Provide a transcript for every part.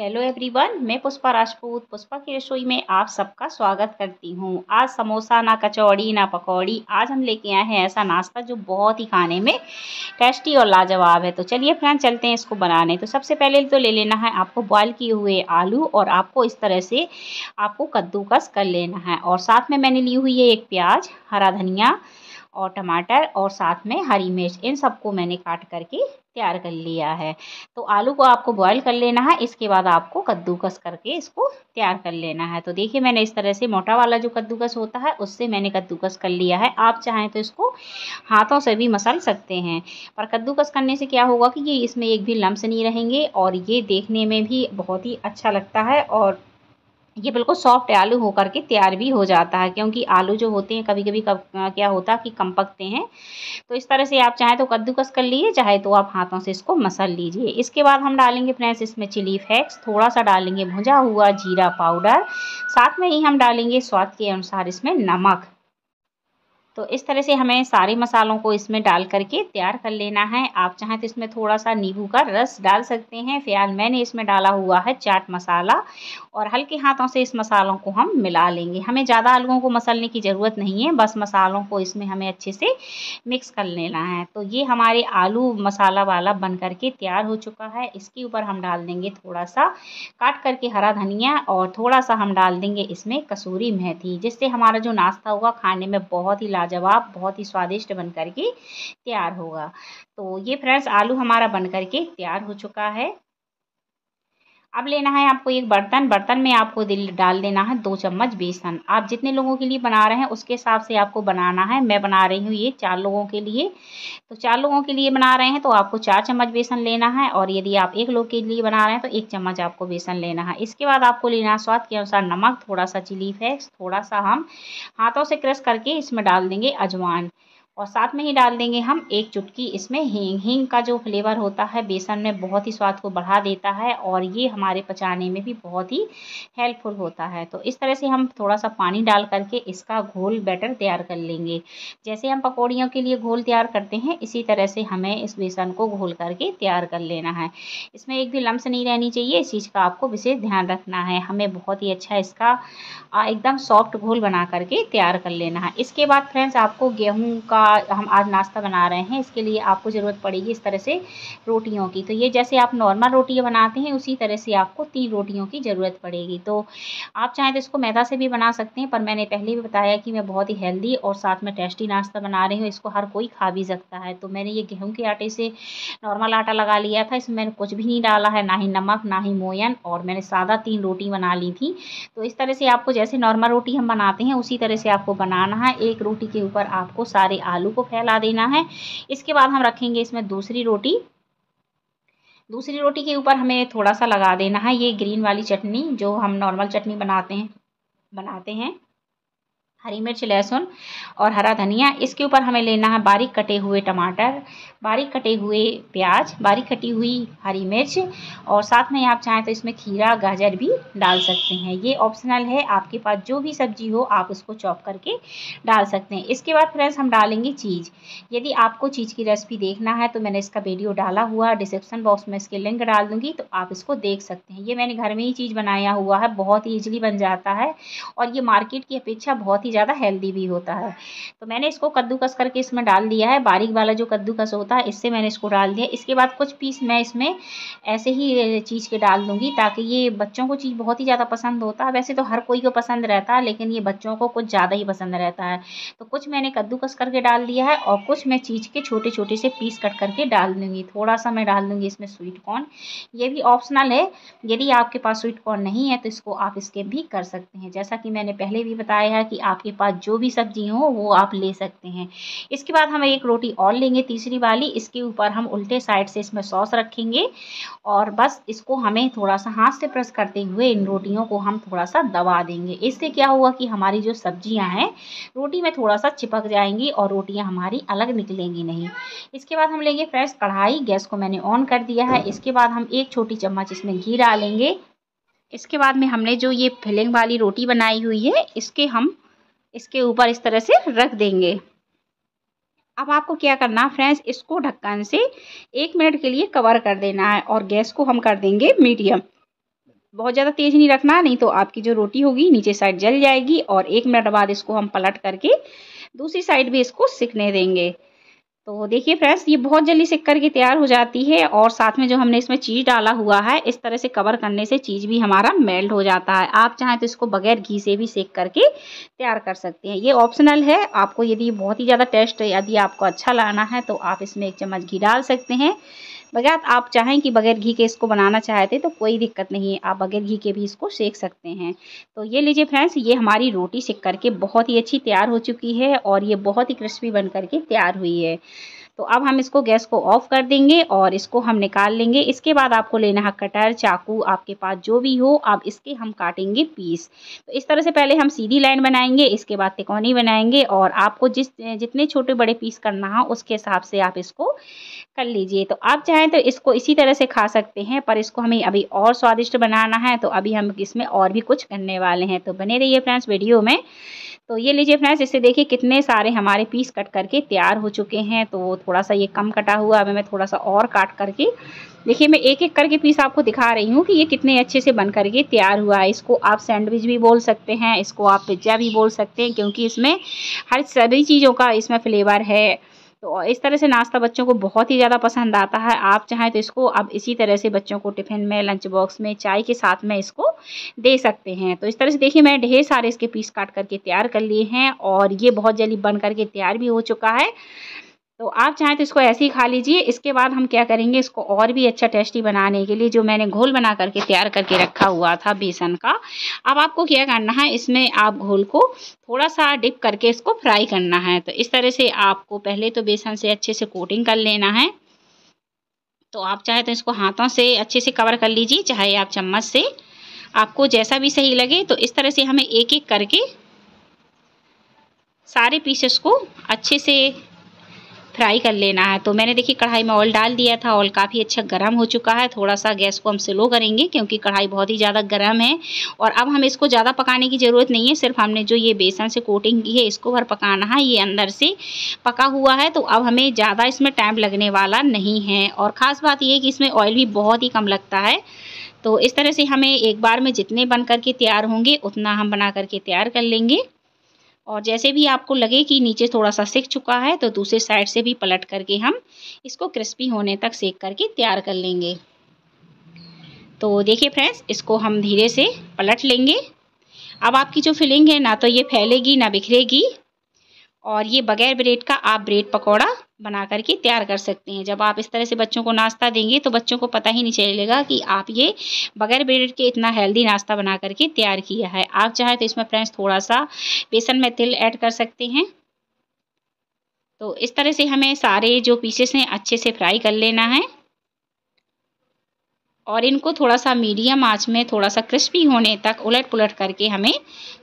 hello everyone मैं पुष्पा राजपूत पुष्पा की रसोई में आप सबका स्वागत करती हूँ आज समोसा ना कचौड़ी ना पकौड़ी आज हम लेके आए हैं ऐसा नाश्ता जो बहुत ही खाने में टेस्टी और लाजवाब है तो चलिए फ्रेंड चलते हैं इसको बनाने तो सबसे पहले तो ले लेना है आपको बॉयल किए हुए आलू और आपको इस तरह से आपको कद्दूकस कर लेना है और साथ में मैंने ली हुई है एक प्याज हरा धनिया और टमाटर और साथ में हरी मिर्च इन सबको मैंने काट करके तैयार कर लिया है तो आलू को आपको बॉईल कर लेना है इसके बाद आपको कद्दूकस करके इसको तैयार कर लेना है तो देखिए मैंने इस तरह से मोटा वाला जो कद्दूकस होता है उससे मैंने कद्दूकस कर लिया है आप चाहें तो इसको हाथों से भी मसल सकते हैं पर कद्दूकस करने से क्या होगा कि ये इसमें एक भी लम्स नहीं रहेंगे और ये देखने में भी बहुत ही अच्छा लगता है और ये बिल्कुल सॉफ्ट आलू होकर के तैयार भी हो जाता है क्योंकि आलू जो होते हैं कभी कभी कब क्या होता है कि कम पकते हैं तो इस तरह से आप चाहे तो कद्दूकस कर लीजिए चाहे तो आप हाथों से इसको मसल लीजिए इसके बाद हम डालेंगे फ्रेंड्स इसमें चिली फ्लेक्स थोड़ा सा डालेंगे भुजा हुआ जीरा पाउडर साथ में ही हम डालेंगे स्वाद के अनुसार इसमें नमक तो इस तरह से हमें सारे मसालों को इसमें डाल करके तैयार कर लेना है आप चाहें तो इसमें थोड़ा सा नींबू का रस डाल सकते हैं फिलहाल मैंने इसमें डाला हुआ है चाट मसाला और हल्के हाथों से इस मसालों को हम मिला लेंगे हमें ज़्यादा आलुओं को मसलने की ज़रूरत नहीं है बस मसालों को इसमें हमें अच्छे से मिक्स कर लेना है तो ये हमारे आलू मसाला वाला बन करके तैयार हो चुका है इसके ऊपर हम डाल देंगे थोड़ा सा काट करके हरा धनिया और थोड़ा सा हम डाल देंगे इसमें कसूरी मेथी जिससे हमारा जो नाश्ता होगा खाने में बहुत ही लाजवाब बहुत ही स्वादिष्ट बन करके तैयार होगा तो ये फ्रेंड्स आलू हमारा बन करके तैयार हो चुका है अब लेना है आपको एक बर्तन बर्तन में आपको डाल देना है दो चम्मच बेसन आप जितने लोगों के लिए बना रहे हैं उसके हिसाब से आपको बनाना है मैं बना रही हूँ ये चार लोगों के लिए तो चार लोगों के लिए बना रहे हैं तो आपको चार चम्मच बेसन लेना है और यदि आप एक लोग के लिए बना रहे हैं तो एक चम्मच आपको बेसन लेना है इसके बाद आपको लेना है स्वाद के अनुसार नमक थोड़ा सा चिली फ्लेक्स थोड़ा सा हम हाथों से क्रश करके इसमें डाल देंगे अजवान और साथ में ही डाल देंगे हम एक चुटकी इसमें हींग हींग का जो फ्लेवर होता है बेसन में बहुत ही स्वाद को बढ़ा देता है और ये हमारे पचाने में भी बहुत ही हेल्पफुल होता है तो इस तरह से हम थोड़ा सा पानी डाल करके इसका घोल बैटर तैयार कर लेंगे जैसे हम पकौड़ियों के लिए घोल तैयार करते हैं इसी तरह से हमें इस बेसन को घोल करके तैयार कर लेना है इसमें एक भी लम्स नहीं रहनी चाहिए इस चीज़ का आपको विशेष ध्यान रखना है हमें बहुत ही अच्छा इसका एकदम सॉफ्ट घोल बना करके तैयार कर लेना है इसके बाद फ्रेंड्स आपको गेहूँ का हम आज नाश्ता बना रहे हैं इसके लिए आपको ज़रूरत पड़ेगी इस तरह से रोटियों की तो ये जैसे आप नॉर्मल रोटियाँ बनाते हैं उसी तरह से आपको तीन रोटियों की ज़रूरत पड़ेगी तो आप चाहें तो इसको मैदा से भी बना सकते हैं पर मैंने पहले भी बताया कि मैं बहुत ही हेल्दी और साथ में टेस्टी नाश्ता बना रही हूँ इसको हर कोई खा भी सकता है तो मैंने ये गेहूँ के आटे से नॉर्मल आटा लगा लिया था इसमें मैंने कुछ भी नहीं डाला है ना ही नमक ना ही मोयन और मैंने सादा तीन रोटी बना ली थी तो इस तरह से आपको जैसे नॉर्मल रोटी हम बनाते हैं उसी तरह से आपको बनाना है एक रोटी के ऊपर आपको सारे आलू आलू को फैला देना है इसके बाद हम रखेंगे इसमें दूसरी रोटी दूसरी रोटी के ऊपर हमें थोड़ा सा लगा देना है ये ग्रीन वाली चटनी जो हम नॉर्मल चटनी बनाते हैं बनाते हैं हरी मिर्च लहसुन और हरा धनिया इसके ऊपर हमें लेना है बारीक कटे हुए टमाटर बारीक कटे हुए प्याज बारीक कटी हुई हरी मिर्च और साथ में आप चाहें तो इसमें खीरा गाजर भी डाल सकते हैं ये ऑप्शनल है आपके पास जो भी सब्जी हो आप उसको चॉप करके डाल सकते हैं इसके बाद फ्रेंड्स हम डालेंगे चीज़ यदि आपको चीज़ की रेसिपी देखना है तो मैंने इसका वीडियो डाला हुआ डिस्क्रिप्सन बॉक्स में इसके लिंक डाल दूँगी तो आप इसको देख सकते हैं ये मैंने घर में ही चीज़ बनाया हुआ है बहुत ही ईजिली बन जाता है और ये मार्केट की अपेक्षा बहुत ही ज़्यादा हेल्दी भी होता है तो मैंने इसको कद्दूकस करके इसमें डाल दिया है बारीक वाला जो कद्दूकस होता है इससे मैंने इसको डाल दिया इसके बाद कुछ पीस मैं इसमें ऐसे ही चीज़ के डाल दूँगी ताकि ये बच्चों को चीज़ बहुत ही ज़्यादा पसंद होता है वैसे तो हर कोई को पसंद रहता है लेकिन ये बच्चों को कुछ ज़्यादा ही पसंद रहता है तो कुछ मैंने कद्दूकस करके डाल दिया है और कुछ मैं चीज़ के छोटे छोटे से पीस कट करके डाल दूँगी थोड़ा सा मैं डाल दूँगी इसमें स्वीट कॉर्न ये भी ऑप्शनल है यदि आपके पास स्वीट कॉर्न नहीं है तो इसको आप स्किप भी कर सकते हैं जैसा कि मैंने पहले भी बताया है कि आप आपके पास जो भी सब्जी हो वो आप ले सकते हैं इसके बाद हम एक रोटी और लेंगे तीसरी वाली इसके ऊपर हम उल्टे साइड से इसमें सॉस रखेंगे और बस इसको हमें थोड़ा सा हाथ से प्रेस करते हुए इन रोटियों को हम थोड़ा सा दबा देंगे इससे क्या हुआ कि हमारी जो सब्जियाँ हैं रोटी में थोड़ा सा चिपक जाएंगी और रोटियाँ हमारी अलग निकलेंगी नहीं इसके बाद हम लेंगे फ्रेश कढ़ाई गैस को मैंने ऑन कर दिया है इसके बाद हम एक छोटी चम्मच इसमें घी डालेंगे इसके बाद में हमने जो ये फिलिंग वाली रोटी बनाई हुई है इसके हम इसके ऊपर इस तरह से रख देंगे अब आपको क्या करना है फ्रेंड्स इसको ढक्कन से एक मिनट के लिए कवर कर देना है और गैस को हम कर देंगे मीडियम बहुत ज़्यादा तेज़ नहीं रखना नहीं तो आपकी जो रोटी होगी नीचे साइड जल जाएगी और एक मिनट बाद इसको हम पलट करके दूसरी साइड भी इसको सिकने देंगे तो देखिए फ्रेंड्स ये बहुत जल्दी सिक करके तैयार हो जाती है और साथ में जो हमने इसमें चीज़ डाला हुआ है इस तरह से कवर करने से चीज़ भी हमारा मेल्ट हो जाता है आप चाहें तो इसको बगैर घी से भी सेक करके तैयार कर सकते हैं ये ऑप्शनल है आपको यदि बहुत ही ज़्यादा टेस्ट यदि आपको अच्छा लाना है तो आप इसमें एक चम्मच घी डाल सकते हैं बगैर आप चाहें कि बगैर घी के इसको बनाना चाहते तो कोई दिक्कत नहीं है आप बगैर घी के भी इसको सेक सकते हैं तो ये लीजिए फ्रेंड्स ये हमारी रोटी सेक करके बहुत ही अच्छी तैयार हो चुकी है और ये बहुत ही क्रिस्पी बन करके तैयार हुई है तो अब हम इसको गैस को ऑफ कर देंगे और इसको हम निकाल लेंगे इसके बाद आपको लेना है कटर चाकू आपके पास जो भी हो आप इसके हम काटेंगे पीस तो इस तरह से पहले हम सीधी लाइन बनाएंगे इसके बाद तिकोनी बनाएंगे और आपको जिस जितने छोटे बड़े पीस करना हो उसके हिसाब से आप इसको कर लीजिए तो आप चाहें तो इसको इसी तरह से खा सकते हैं पर इसको हमें अभी और स्वादिष्ट बनाना है तो अभी हम इसमें और भी कुछ करने वाले हैं तो बने रहिए फ्रेंड्स वीडियो में तो ये लीजिए फ्रेंड्स इसे देखिए कितने सारे हमारे पीस कट करके तैयार हो चुके हैं तो थोड़ा सा ये कम कटा हुआ अभी मैं थोड़ा सा और काट करके देखिए मैं एक एक करके पीस आपको दिखा रही हूँ कि ये कितने अच्छे से बन करके तैयार हुआ है इसको आप सैंडविच भी बोल सकते हैं इसको आप पिज्ज़ा भी बोल सकते हैं क्योंकि इसमें हर सभी चीज़ों का इसमें फ्लेवर है तो इस तरह से नाश्ता बच्चों को बहुत ही ज़्यादा पसंद आता है आप चाहें तो इसको अब इसी तरह से बच्चों को टिफ़िन में लंच बॉक्स में चाय के साथ में इसको दे सकते हैं तो इस तरह से देखिए मैं ढेर सारे इसके पीस काट करके तैयार कर लिए हैं और ये बहुत जल्दी बन करके तैयार भी हो चुका है तो आप चाहें तो इसको ऐसे ही खा लीजिए इसके बाद हम क्या करेंगे इसको और भी अच्छा टेस्टी बनाने के लिए जो मैंने घोल बना करके तैयार करके रखा हुआ था बेसन का अब आपको क्या करना है इसमें आप घोल को थोड़ा सा डिप करके इसको फ्राई करना है तो इस तरह से आपको पहले तो बेसन से अच्छे से कोटिंग कर लेना है तो आप चाहे तो इसको हाथों से अच्छे से कवर कर लीजिए चाहे आप चम्मच से आपको जैसा भी सही लगे तो इस तरह से हमें एक एक करके सारे पीसेस को अच्छे से फ्राई कर लेना है तो मैंने देखिए कढ़ाई में ऑयल डाल दिया था ऑयल काफ़ी अच्छा गर्म हो चुका है थोड़ा सा गैस को हम स्लो करेंगे क्योंकि कढ़ाई बहुत ही ज़्यादा गर्म है और अब हमें इसको ज़्यादा पकाने की ज़रूरत नहीं है सिर्फ हमने जो ये बेसन से कोटिंग की है इसको भर पकाना है ये अंदर से पका हुआ है तो अब हमें ज़्यादा इसमें टाइम लगने वाला नहीं है और ख़ास बात यह है कि इसमें ऑयल भी बहुत ही कम लगता है तो इस तरह से हमें एक बार में जितने बन करके तैयार होंगे उतना हम बना करके तैयार कर लेंगे और जैसे भी आपको लगे कि नीचे थोड़ा सा सेक चुका है तो दूसरे साइड से भी पलट करके हम इसको क्रिस्पी होने तक सेक करके तैयार कर लेंगे तो देखिए फ्रेंड्स इसको हम धीरे से पलट लेंगे अब आपकी जो फिलिंग है ना तो ये फैलेगी ना बिखरेगी और ये बगैर ब्रेड का आप ब्रेड पकौड़ा बना करके तैयार कर सकते हैं जब आप इस तरह से बच्चों को नाश्ता देंगे तो बच्चों को पता ही नहीं चलेगा कि आप ये बगैर ब्रेड के इतना हेल्दी नाश्ता बना करके तैयार किया है आप चाहे तो इसमें फ्रेंड्स थोड़ा सा बेसन में तिल ऐड कर सकते हैं तो इस तरह से हमें सारे जो पीसेस हैं अच्छे से फ्राई कर लेना है और इनको थोड़ा सा मीडियम आँच में थोड़ा सा क्रिस्पी होने तक उलट पुलट करके हमें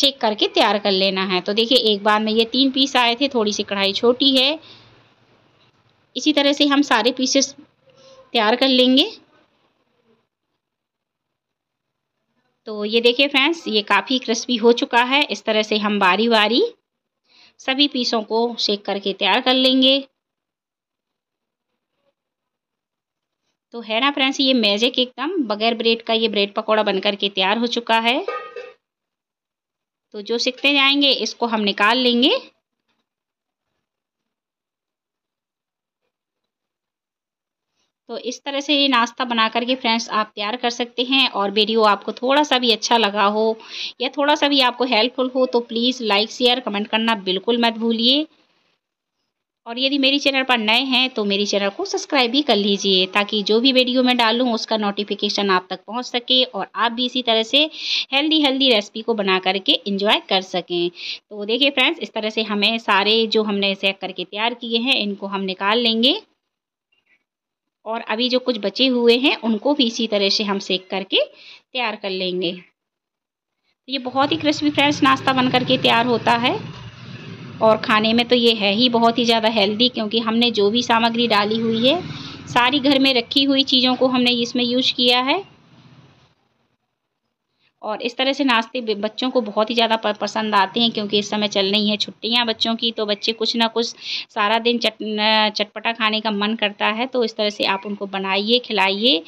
शेक करके तैयार कर लेना है तो देखिए एक बार में ये तीन पीस आए थे थोड़ी सी कढ़ाई छोटी है इसी तरह से हम सारे पीसेस तैयार कर लेंगे तो ये देखिए फ्रेंड्स ये काफ़ी क्रिस्पी हो चुका है इस तरह से हम बारी बारी सभी पीसों को शेक करके तैयार कर लेंगे तो है ना फ्रेंड्स ये मैजिक एकदम बगैर ब्रेड का ये ब्रेड पकौड़ा बन करके तैयार हो चुका है तो जो सीखते जाएंगे इसको हम निकाल लेंगे तो इस तरह से ये नाश्ता बना करके फ्रेंड्स आप तैयार कर सकते हैं और वीडियो आपको थोड़ा सा भी अच्छा लगा हो या थोड़ा सा भी आपको हेल्पफुल हो तो प्लीज़ लाइक शेयर कमेंट करना बिल्कुल मत भूलिए और यदि मेरी चैनल पर नए हैं तो मेरी चैनल को सब्सक्राइब भी कर लीजिए ताकि जो भी वीडियो मैं डालूँ उसका नोटिफिकेशन आप तक पहुंच सके और आप भी इसी तरह से हेल्दी हेल्दी रेसिपी को बना करके इंजॉय कर सकें तो देखिए फ्रेंड्स इस तरह से हमें सारे जो हमने सेक करके तैयार किए हैं इनको हम निकाल लेंगे और अभी जो कुछ बचे हुए हैं उनको भी इसी तरह से हम सेक करके तैयार कर लेंगे तो ये बहुत ही क्रिस्पी फ्रेंड्स नाश्ता बन करके तैयार होता है और खाने में तो ये है ही बहुत ही ज़्यादा हेल्दी क्योंकि हमने जो भी सामग्री डाली हुई है सारी घर में रखी हुई चीज़ों को हमने इसमें यूज किया है और इस तरह से नाश्ते बच्चों को बहुत ही ज़्यादा पसंद आते हैं क्योंकि इस समय चल रही है छुट्टियां बच्चों की तो बच्चे कुछ ना कुछ सारा दिन चट चटपटा खाने का मन करता है तो इस तरह से आप उनको बनाइए खिलाइए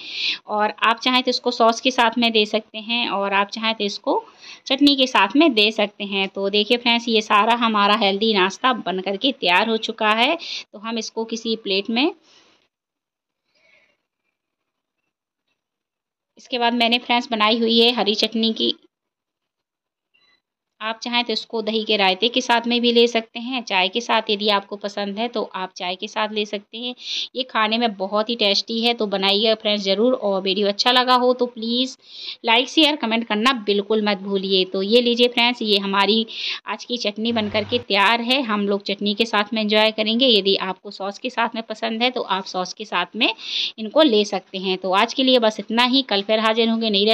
और आप चाहें तो इसको सॉस के साथ में दे सकते हैं और आप चाहें तो इसको चटनी के साथ में दे सकते हैं तो देखिए फ्रेंड्स ये सारा हमारा हेल्दी नाश्ता बन करके तैयार हो चुका है तो हम इसको किसी प्लेट में इसके बाद मैंने फ्रेंड्स बनाई हुई है हरी चटनी की आप चाहें तो इसको दही के रायते के साथ में भी ले सकते हैं चाय के साथ यदि आपको पसंद है तो आप चाय के साथ ले सकते हैं ये खाने में बहुत ही टेस्टी है तो बनाइएगा फ्रेंड्स ज़रूर और वीडियो अच्छा लगा हो तो प्लीज़ लाइक शेयर कमेंट करना बिल्कुल मत भूलिए तो ये लीजिए फ्रेंड्स ये हमारी आज की चटनी बन के तैयार है हम लोग चटनी के साथ में इंजॉय करेंगे यदि आपको सॉस के साथ में पसंद है तो आप सॉस के साथ में इनको ले सकते हैं तो आज के लिए बस इतना ही कल फिर हाजिर होंगे नहीं